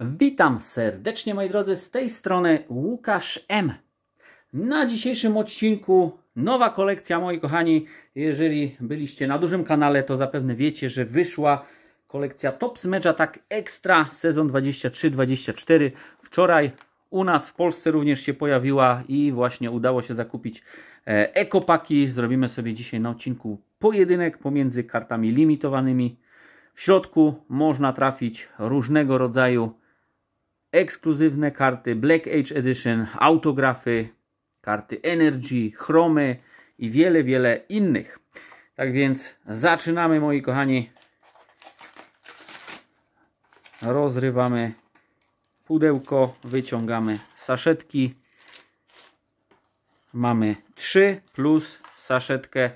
Witam serdecznie moi drodzy, z tej strony Łukasz M. Na dzisiejszym odcinku nowa kolekcja, moi kochani. Jeżeli byliście na dużym kanale, to zapewne wiecie, że wyszła kolekcja Top Smedge tak Extra sezon 23-24. Wczoraj u nas w Polsce również się pojawiła i właśnie udało się zakupić e, ekopaki. Zrobimy sobie dzisiaj na odcinku pojedynek pomiędzy kartami limitowanymi. W środku można trafić różnego rodzaju ekskluzywne karty Black Age Edition, autografy, karty Energy, chromy i wiele, wiele innych. Tak więc zaczynamy moi kochani. Rozrywamy pudełko, wyciągamy saszetki. Mamy 3 plus saszetkę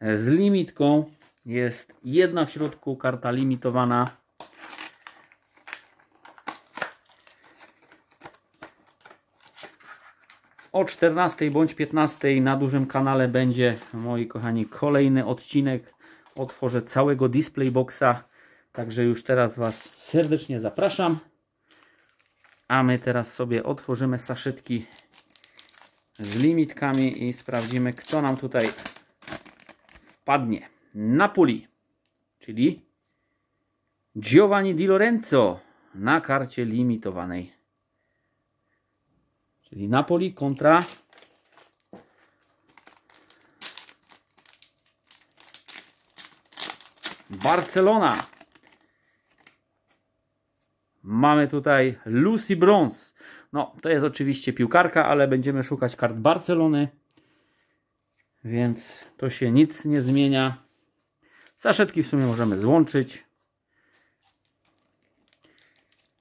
z limitką. Jest jedna w środku, karta limitowana. O 14 bądź 15 na dużym kanale będzie, moi kochani, kolejny odcinek. Otworzę całego display boxa. Także już teraz Was serdecznie zapraszam. A my teraz sobie otworzymy saszytki z limitkami i sprawdzimy, kto nam tutaj wpadnie. Napoli, czyli Giovanni Di Lorenzo na karcie limitowanej. Czyli Napoli kontra Barcelona. Mamy tutaj Lucy Bronze. No, to jest oczywiście piłkarka, ale będziemy szukać kart Barcelony. Więc to się nic nie zmienia. Saszetki w sumie możemy złączyć.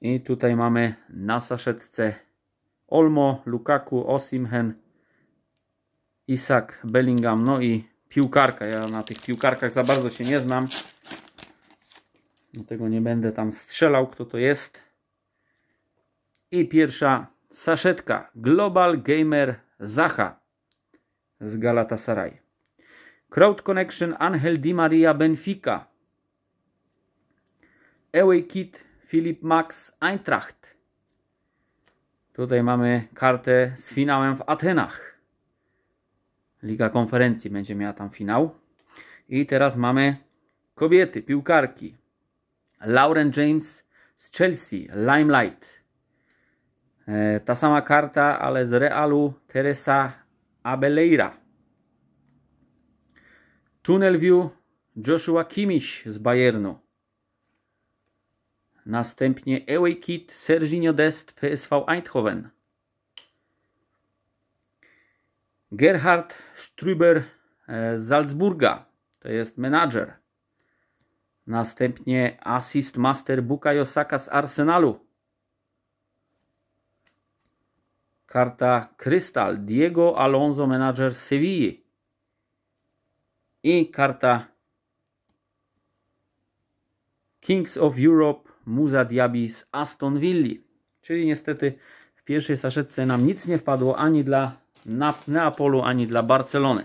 I tutaj mamy na saszetce Olmo, Lukaku, Osimhen, Isak, Bellingham, no i piłkarka. Ja na tych piłkarkach za bardzo się nie znam. Dlatego nie będę tam strzelał, kto to jest. I pierwsza saszetka. Global Gamer Zaha z Galatasaray. Crowd Connection Angel Di Maria Benfica. Away Kit Philip Max Eintracht. Tutaj mamy kartę z finałem w Atenach. Liga Konferencji będzie miała tam finał. I teraz mamy kobiety, piłkarki. Lauren James z Chelsea, Limelight. E, ta sama karta, ale z Realu Teresa Abeleira. Tunnel View Joshua Kimiś z Bayernu. Następnie Ewey Kit, Serginio Dest, PSV Eindhoven. Gerhard Strüber e, z Salzburga, to jest menadżer. Następnie assist master Bukayo Saka z Arsenalu. Karta Krystal Diego Alonso, menadżer Sewilli. I karta Kings of Europe Muza Diaby z Aston Villa, Czyli niestety w pierwszej saszetce nam nic nie wpadło ani dla Neapolu, ani dla Barcelony.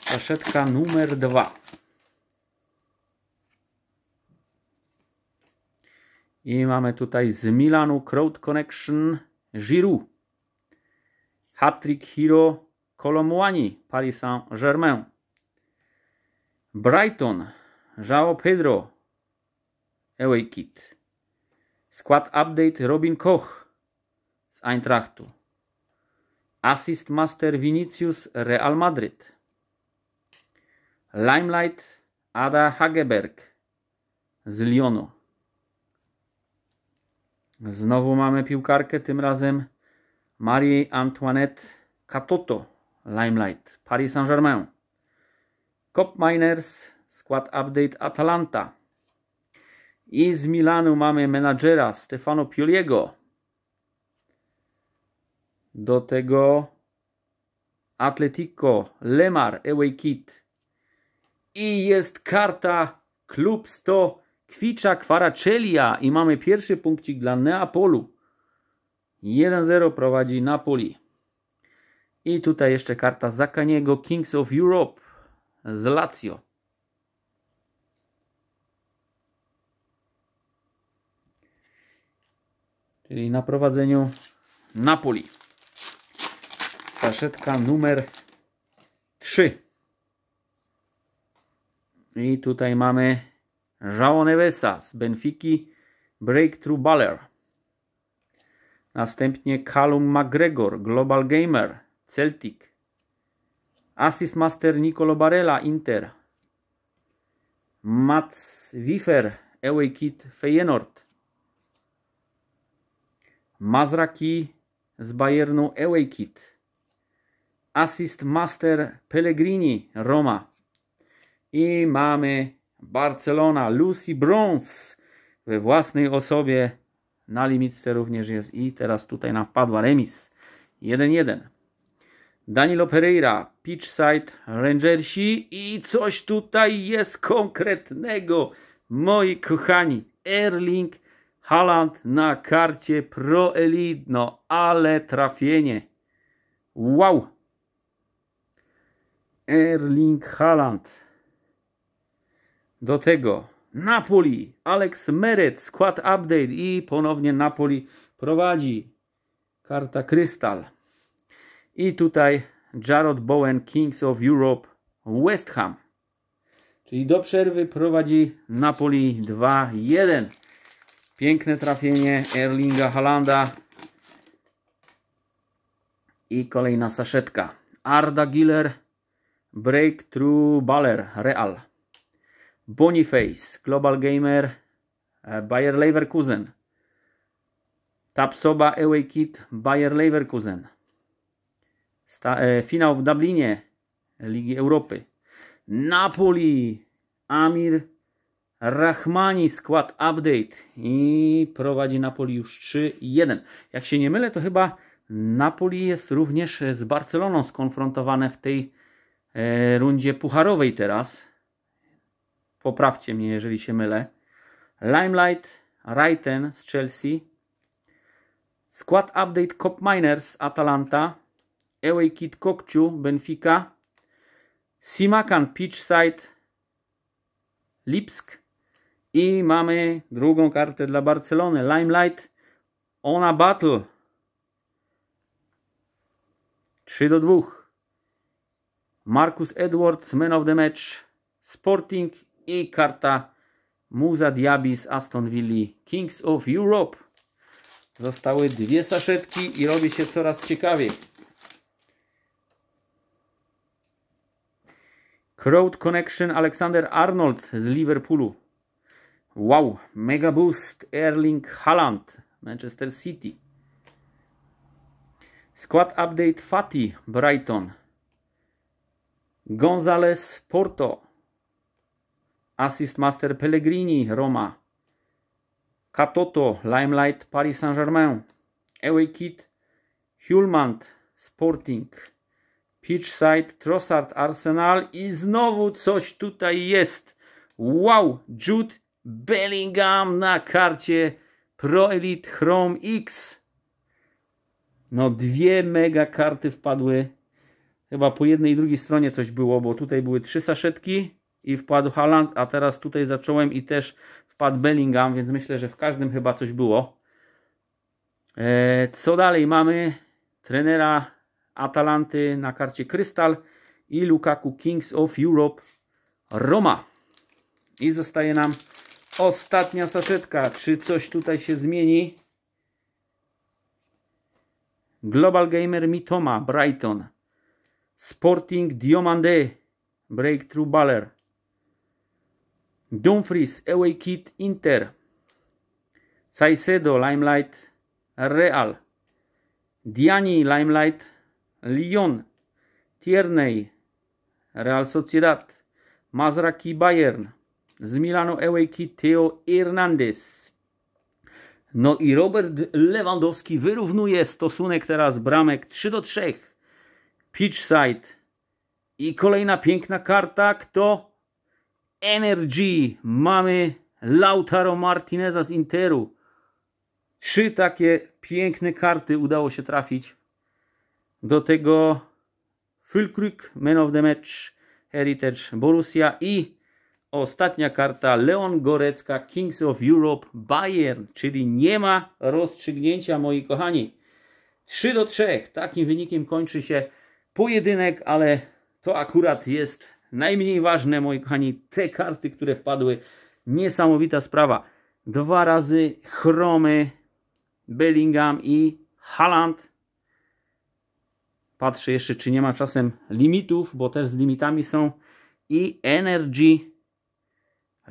Saszetka numer dwa. I mamy tutaj z Milanu Crowd Connection Giroud. Hattrick Hero Colomwani Paris Saint-Germain. Brighton João Pedro Away Kit. Skład update Robin Koch z Eintrachtu. Assist master Vinicius Real Madrid. Limelight Ada Hageberg z Lyonu. Znowu mamy piłkarkę, tym razem Marie Antoinette Katoto Limelight Paris Saint-Germain. Cop Miners skład update Atalanta. I z Milanu mamy menadżera Stefano Pioliego. Do tego Atletico, Lemar, Away Kit. I jest karta Klub 100 Kwicza Kwaracelia i mamy pierwszy punkcik dla Neapolu. 1-0 prowadzi Napoli. I tutaj jeszcze karta Zakaniego Kings of Europe z Lazio. czyli na prowadzeniu Napoli. Saszetka numer 3. I tutaj mamy João Nevesa z Benfiki Breakthrough Baller. Następnie Callum McGregor, Global Gamer, Celtic. Assist Master Nicolo Barella, Inter. Mats Wiffer, Away Kid, Feyenoord. Mazraki z Bayernu Kit, Assist Master Pellegrini Roma i mamy Barcelona Lucy Bronze we własnej osobie na limitce również jest i teraz tutaj nam wpadła remis 1-1 Danilo Pereira Pitchside Rangersi i coś tutaj jest konkretnego moi kochani Erling Haland na karcie proelidno, ale trafienie. Wow! Erling Haland. Do tego Napoli, Alex Meret, skład update i ponownie Napoli prowadzi. Karta Krystal. I tutaj Jarrod Bowen, Kings of Europe, West Ham. Czyli do przerwy prowadzi Napoli 2-1. Piękne trafienie Erlinga Halanda. I kolejna saszetka. Arda Giller, Breakthrough Baller, Real. Boniface, Global Gamer, e, Bayer Leverkusen. Tapsoba Away Kit, Bayer Leverkusen. Sta e, finał w Dublinie Ligi Europy. Napoli, Amir Rachmani skład update i prowadzi Napoli już 3-1. Jak się nie mylę, to chyba Napoli jest również z Barceloną skonfrontowane w tej e, rundzie pucharowej teraz. Poprawcie mnie, jeżeli się mylę. Limelight, Raiten z Chelsea. Skład update Cop Miners Atalanta. Away Kid Kokciu Benfica. Simakan Pitchside Lipsk i mamy drugą kartę dla Barcelony. Limelight. Ona Battle. 3 do 2. Marcus Edwards, man of the match. Sporting i karta Muza Diaby z Aston Villa. Kings of Europe. Zostały dwie saszetki i robi się coraz ciekawiej. Crowd Connection Alexander Arnold z Liverpoolu. Wow, mega boost Erling Haaland, Manchester City. Squad update Fati, Brighton. Gonzales, Porto. Assist Master Pellegrini, Roma. Katoto, Limelight, Paris Saint-Germain. Away Kit, Hulmand, Sporting. Pitchside, Trossard, Arsenal i znowu coś tutaj jest. Wow, Jude Bellingham na karcie Pro Elite Chrome X. No dwie mega karty wpadły. Chyba po jednej i drugiej stronie coś było, bo tutaj były trzy saszetki i wpadł Haaland, a teraz tutaj zacząłem i też wpadł Bellingham, więc myślę, że w każdym chyba coś było. Eee, co dalej mamy? Trenera Atalanty na karcie Krystal i Lukaku Kings of Europe Roma. I zostaje nam Ostatnia saszetka. Czy coś tutaj się zmieni? Global Gamer Mitoma, Brighton. Sporting Diomande, Breakthrough Baller. Dumfries, Away Kit, Inter. Caicedo, Limelight, Real. Diani, Limelight, Lyon. Tierney, Real Sociedad. Mazraki, Bayern z Milanu Ewejki Theo Hernandez. No i Robert Lewandowski wyrównuje stosunek teraz bramek 3 do 3. Pitchside. I kolejna piękna karta. Kto? Energy. Mamy Lautaro Martineza z Interu. Trzy takie piękne karty udało się trafić. Do tego Fülkrug, Man of the Match, Heritage Borussia i Ostatnia karta Leon Gorecka, Kings of Europe, Bayern, czyli nie ma rozstrzygnięcia, moi kochani. 3 do 3, takim wynikiem kończy się pojedynek, ale to akurat jest najmniej ważne, moi kochani. Te karty, które wpadły, niesamowita sprawa. Dwa razy chromy Bellingham i Haaland. Patrzę jeszcze, czy nie ma czasem limitów, bo też z limitami są. I Energy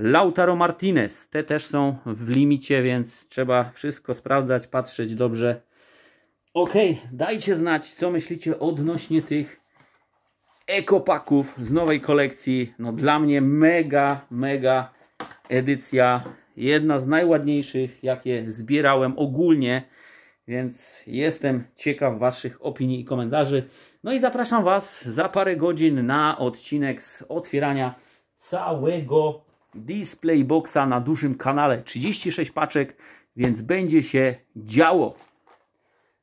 Lautaro Martinez. Te też są w limicie, więc trzeba wszystko sprawdzać, patrzeć dobrze. Ok, dajcie znać, co myślicie odnośnie tych ekopaków z nowej kolekcji. No dla mnie mega, mega edycja. Jedna z najładniejszych, jakie zbierałem ogólnie. Więc jestem ciekaw Waszych opinii i komentarzy. No i zapraszam Was za parę godzin na odcinek z otwierania całego display boxa na dużym kanale 36 paczek, więc będzie się działo.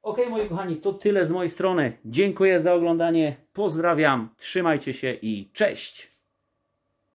Ok, moi kochani, to tyle z mojej strony. Dziękuję za oglądanie, pozdrawiam, trzymajcie się i cześć!